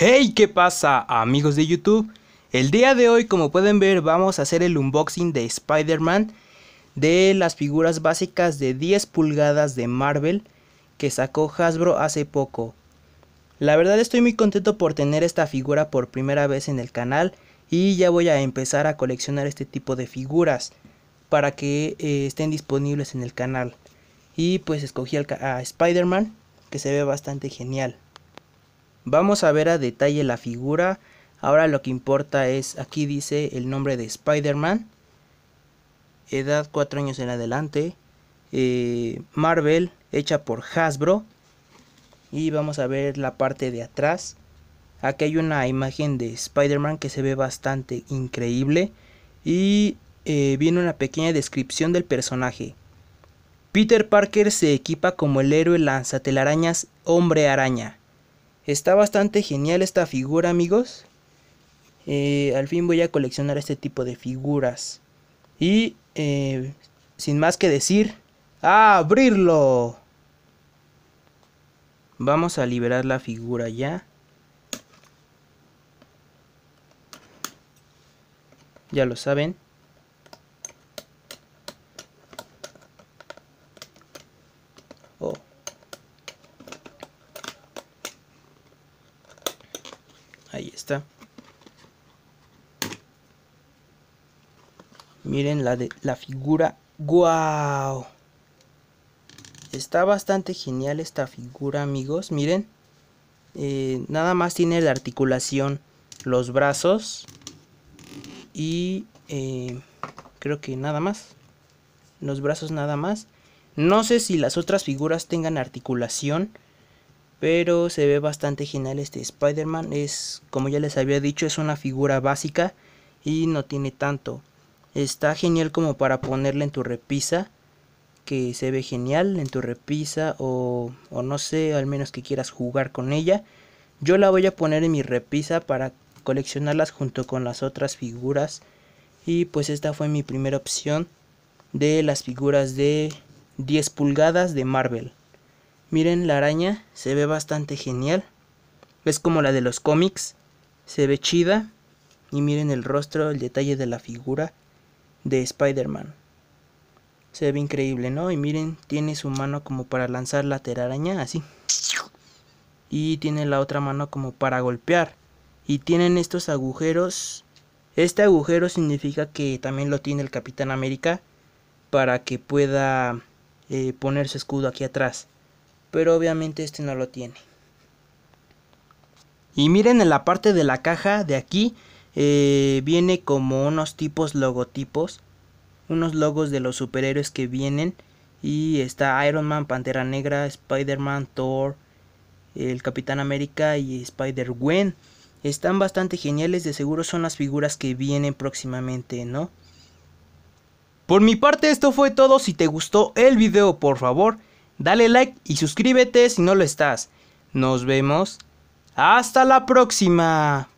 Hey, ¿qué pasa amigos de YouTube? El día de hoy como pueden ver vamos a hacer el unboxing de Spider-Man de las figuras básicas de 10 pulgadas de Marvel que sacó Hasbro hace poco. La verdad estoy muy contento por tener esta figura por primera vez en el canal y ya voy a empezar a coleccionar este tipo de figuras para que eh, estén disponibles en el canal. Y pues escogí a Spider-Man que se ve bastante genial. Vamos a ver a detalle la figura. Ahora lo que importa es, aquí dice el nombre de Spider-Man. Edad 4 años en adelante. Eh, Marvel, hecha por Hasbro. Y vamos a ver la parte de atrás. Aquí hay una imagen de Spider-Man que se ve bastante increíble. Y eh, viene una pequeña descripción del personaje. Peter Parker se equipa como el héroe lanzatelarañas hombre araña Está bastante genial esta figura, amigos. Eh, al fin voy a coleccionar este tipo de figuras. Y eh, sin más que decir, abrirlo! Vamos a liberar la figura ya. Ya lo saben, Ahí está. Miren la, la figura. ¡Guau! Está bastante genial esta figura, amigos. Miren. Eh, nada más tiene la articulación. Los brazos. Y eh, creo que nada más. Los brazos nada más. No sé si las otras figuras tengan articulación pero se ve bastante genial este Spider-Man. Es, como ya les había dicho, es una figura básica y no tiene tanto. Está genial como para ponerla en tu repisa, que se ve genial en tu repisa o, o no sé, al menos que quieras jugar con ella. Yo la voy a poner en mi repisa para coleccionarlas junto con las otras figuras. Y pues esta fue mi primera opción de las figuras de 10 pulgadas de Marvel. Miren la araña, se ve bastante genial. Es como la de los cómics, se ve chida. Y miren el rostro, el detalle de la figura de Spider-Man. Se ve increíble, ¿no? Y miren, tiene su mano como para lanzar la telaraña, así. Y tiene la otra mano como para golpear. Y tienen estos agujeros. Este agujero significa que también lo tiene el Capitán América para que pueda eh, poner su escudo aquí atrás pero obviamente este no lo tiene. Y miren en la parte de la caja de aquí eh, viene como unos tipos logotipos, unos logos de los superhéroes que vienen y está Iron Man, Pantera Negra, Spider-Man, Thor, el Capitán América y Spider-Gwen. Están bastante geniales, de seguro son las figuras que vienen próximamente, ¿no? Por mi parte esto fue todo, si te gustó el video por favor Dale like y suscríbete si no lo estás. Nos vemos. Hasta la próxima.